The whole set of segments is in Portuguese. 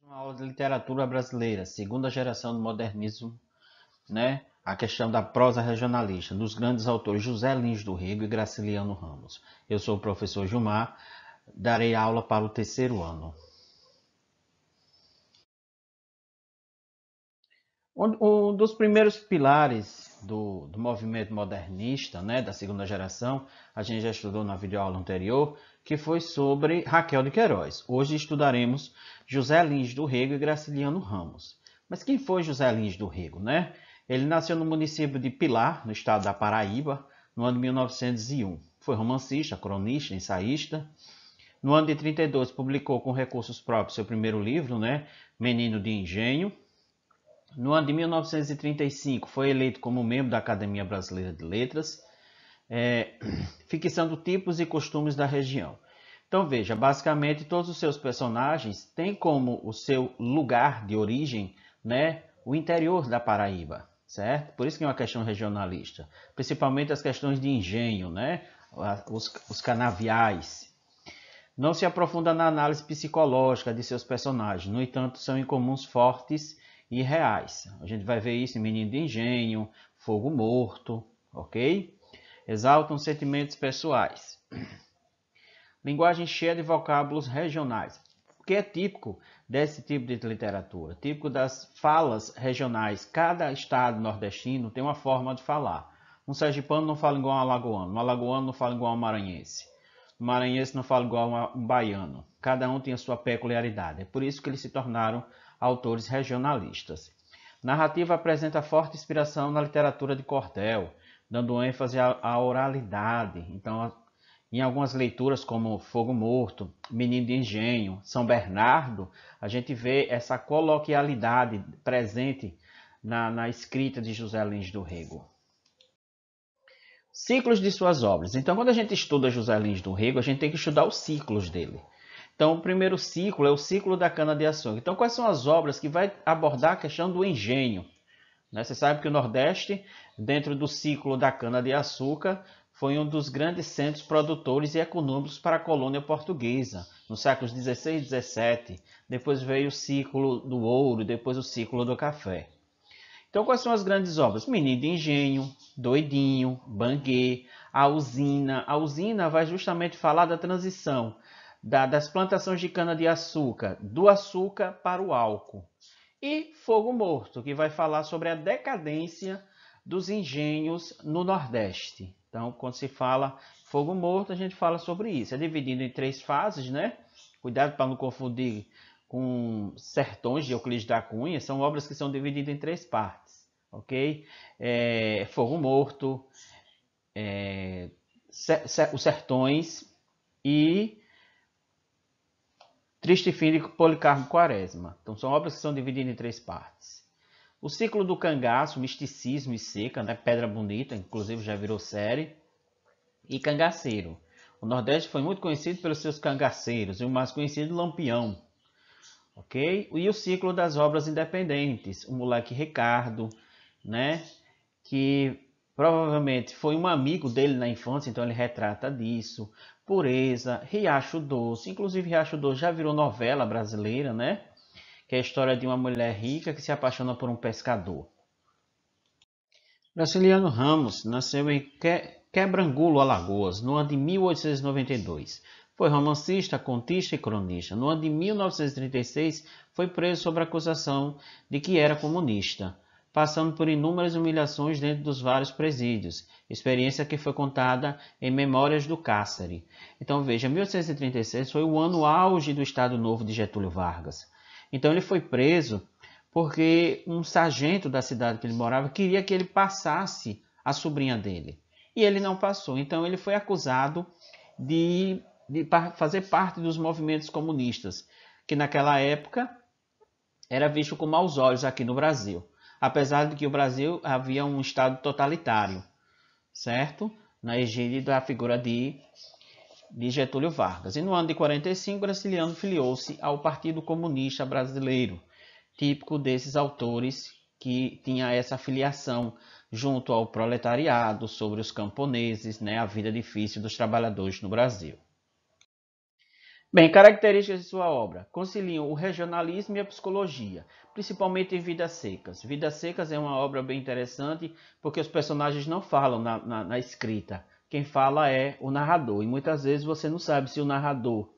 Uma aula de literatura brasileira, segunda geração do modernismo, né? a questão da prosa regionalista, dos grandes autores José Lins do Rego e Graciliano Ramos. Eu sou o professor Gilmar, darei aula para o terceiro ano. Um dos primeiros pilares do, do, movimento modernista, né, da segunda geração, a gente já estudou na videoaula anterior, que foi sobre Raquel de Queiroz. Hoje estudaremos José Lins do Rego e Graciliano Ramos. Mas quem foi José Lins do Rego? Né? Ele nasceu no município de Pilar, no estado da Paraíba, no ano de 1901. Foi romancista, cronista, ensaísta. No ano de 32 publicou com recursos próprios seu primeiro livro, né, Menino de Engenho, no ano de 1935, foi eleito como membro da Academia Brasileira de Letras, é, fixando tipos e costumes da região. Então veja, basicamente todos os seus personagens têm como o seu lugar de origem, né, o interior da Paraíba, certo? Por isso que é uma questão regionalista, principalmente as questões de engenho, né, os, os canaviais. Não se aprofunda na análise psicológica de seus personagens, no entanto, são incomuns fortes e reais. A gente vai ver isso em Menino de Engenho, Fogo Morto, ok? Exaltam sentimentos pessoais. Linguagem cheia de vocábulos regionais, que é típico desse tipo de literatura, típico das falas regionais. Cada estado nordestino tem uma forma de falar. Um sergipano não fala igual um alagoano, um alagoano não fala igual um maranhense, um maranhense não fala igual um baiano. Cada um tem a sua peculiaridade. É por isso que eles se tornaram autores regionalistas. Narrativa apresenta forte inspiração na literatura de Cordel, dando ênfase à oralidade. Então, em algumas leituras como Fogo Morto, Menino de Engenho, São Bernardo, a gente vê essa coloquialidade presente na, na escrita de José Lins do Rego. Ciclos de suas obras. Então, quando a gente estuda José Lins do Rego, a gente tem que estudar os ciclos dele. Então, o primeiro ciclo é o ciclo da cana-de-açúcar. Então, quais são as obras que vai abordar a questão do engenho? Né? Você sabe que o Nordeste, dentro do ciclo da cana-de-açúcar, foi um dos grandes centros produtores e econômicos para a colônia portuguesa, nos séculos 16 e 17. Depois veio o ciclo do ouro, depois o ciclo do café. Então, quais são as grandes obras? Menino de Engenho, Doidinho, Banguê, A Usina. A Usina vai justamente falar da transição da, das plantações de cana-de-açúcar, do açúcar para o álcool. E Fogo Morto, que vai falar sobre a decadência dos engenhos no Nordeste. Então, quando se fala Fogo Morto, a gente fala sobre isso. É dividido em três fases, né? Cuidado para não confundir com Sertões de Euclides da Cunha. São obras que são divididas em três partes, ok? É, Fogo Morto, é, Os Sertões e Triste Filho e Policarpo Quaresma. Então, são obras que são divididas em três partes. O Ciclo do Cangaço, Misticismo e Seca, né? Pedra Bonita, inclusive já virou série. E Cangaceiro. O Nordeste foi muito conhecido pelos seus cangaceiros, e o mais conhecido, Lampião. Ok? E o Ciclo das Obras Independentes, o Moleque Ricardo, né? Que Provavelmente foi um amigo dele na infância, então ele retrata disso. Pureza, Riacho Doce. Inclusive, Riacho Doce já virou novela brasileira, né? Que é a história de uma mulher rica que se apaixona por um pescador. Brasiliano Ramos nasceu em que Quebrangulo, Alagoas, no ano de 1892. Foi romancista, contista e cronista. No ano de 1936, foi preso sob acusação de que era comunista passando por inúmeras humilhações dentro dos vários presídios, experiência que foi contada em Memórias do Cássari. Então veja, 1836 foi o ano auge do Estado Novo de Getúlio Vargas. Então ele foi preso porque um sargento da cidade que ele morava queria que ele passasse a sobrinha dele. E ele não passou. Então ele foi acusado de, de fazer parte dos movimentos comunistas, que naquela época era visto com maus olhos aqui no Brasil apesar de que o Brasil havia um Estado totalitário, certo? Na egídia da figura de, de Getúlio Vargas. E no ano de 45, o Graciliano filiou-se ao Partido Comunista Brasileiro, típico desses autores que tinha essa filiação junto ao proletariado, sobre os camponeses, né, a vida difícil dos trabalhadores no Brasil. Bem, características de sua obra conciliam o regionalismo e a psicologia, principalmente em Vidas Secas. Vidas Secas é uma obra bem interessante porque os personagens não falam na, na, na escrita. Quem fala é o narrador. E muitas vezes você não sabe se o narrador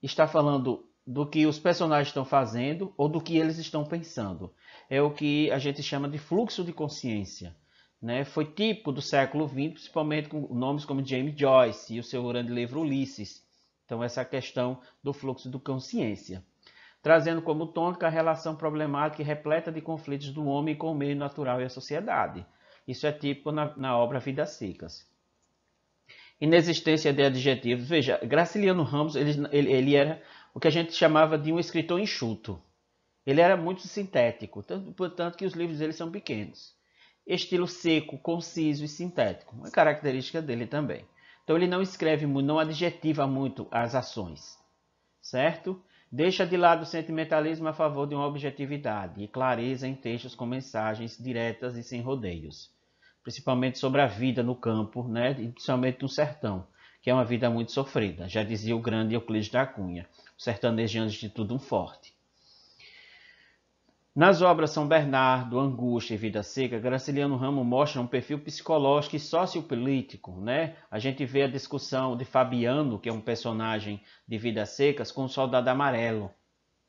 está falando do que os personagens estão fazendo ou do que eles estão pensando. É o que a gente chama de fluxo de consciência. Né? Foi tipo do século XX, principalmente com nomes como James Joyce e o seu grande livro Ulisses então, essa é a questão do fluxo do consciência. Trazendo como tônica a relação problemática e repleta de conflitos do homem com o meio natural e a sociedade. Isso é típico na, na obra Vidas Secas. Inexistência de adjetivos. Veja, Graciliano Ramos ele, ele, ele era o que a gente chamava de um escritor enxuto. Ele era muito sintético, tanto, portanto que os livros dele são pequenos. Estilo seco, conciso e sintético, uma característica dele também. Então ele não escreve muito, não adjetiva muito as ações, certo? Deixa de lado o sentimentalismo a favor de uma objetividade e clareza em textos com mensagens diretas e sem rodeios, principalmente sobre a vida no campo, né? principalmente no sertão, que é uma vida muito sofrida, já dizia o grande Euclides da Cunha, o sertanejo é antes de tudo um forte. Nas obras São Bernardo, Angústia e Vida Seca, Graciliano Ramos mostra um perfil psicológico e sociopolítico. Né? A gente vê a discussão de Fabiano, que é um personagem de Vidas Secas, com o Soldado Amarelo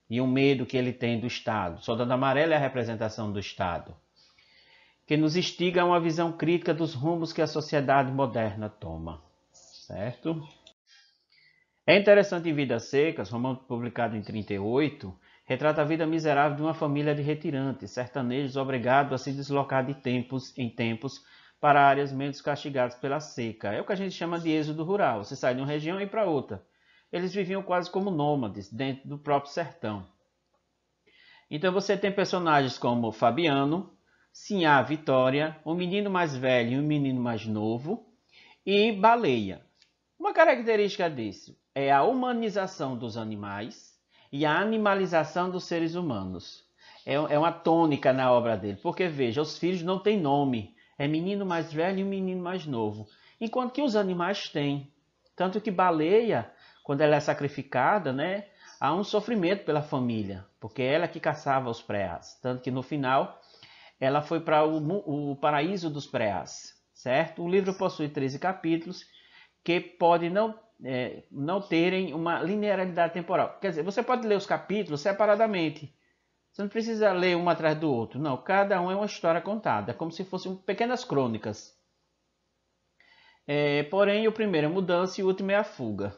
e o medo que ele tem do Estado. O Soldado Amarelo é a representação do Estado, que nos instiga a uma visão crítica dos rumos que a sociedade moderna toma. Certo? É interessante em Vidas Secas, romance publicado em 38, retrata a vida miserável de uma família de retirantes, sertanejos obrigados a se deslocar de tempos em tempos para áreas menos castigadas pela seca. É o que a gente chama de êxodo rural. Você sai de uma região e para outra. Eles viviam quase como nômades dentro do próprio sertão. Então você tem personagens como Fabiano, Sinhá Vitória, um menino mais velho e um menino mais novo, e Baleia. Uma característica disso é a humanização dos animais, e a animalização dos seres humanos. É, é uma tônica na obra dele, porque veja, os filhos não têm nome, é menino mais velho e menino mais novo, enquanto que os animais têm. Tanto que baleia, quando ela é sacrificada, né, há um sofrimento pela família, porque é ela que caçava os pré-ás tanto que no final ela foi para o, o, paraíso dos preás, certo? O livro possui 13 capítulos que podem não é, não terem uma linearidade temporal. Quer dizer, você pode ler os capítulos separadamente. Você não precisa ler um atrás do outro. Não, cada um é uma história contada, é como se fossem pequenas crônicas. É, porém, o primeiro é a mudança e o último é a fuga.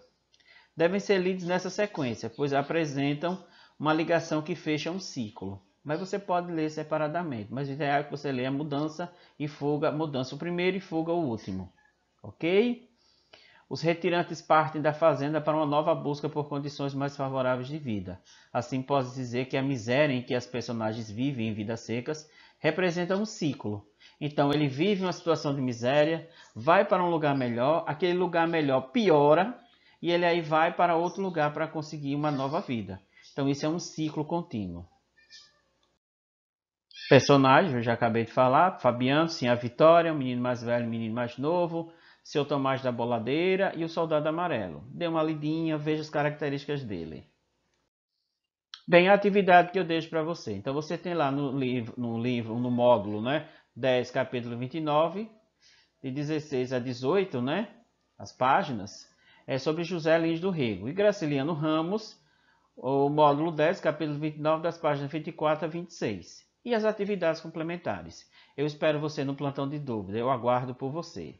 Devem ser lidos nessa sequência, pois apresentam uma ligação que fecha um ciclo. Mas você pode ler separadamente. Mas o ideal é que você leia mudança e fuga, mudança o primeiro e fuga o último. Ok? Os retirantes partem da fazenda para uma nova busca por condições mais favoráveis de vida. Assim, pode dizer que a miséria em que as personagens vivem em vidas secas representa um ciclo. Então, ele vive uma situação de miséria, vai para um lugar melhor, aquele lugar melhor piora e ele aí vai para outro lugar para conseguir uma nova vida. Então, isso é um ciclo contínuo. Personagens, eu já acabei de falar, Fabiano, sim, a Vitória, o menino mais velho, o menino mais novo, seu Tomás da Boladeira e O Soldado Amarelo. Dê uma lidinha, veja as características dele. Bem, a atividade que eu deixo para você. Então, você tem lá no livro, no, livro, no módulo, né? 10, capítulo 29, de 16 a 18, né? As páginas. É sobre José Lins do Rego e Graciliano Ramos, o módulo 10, capítulo 29, das páginas 24 a 26. E as atividades complementares. Eu espero você no plantão de dúvida. Eu aguardo por você.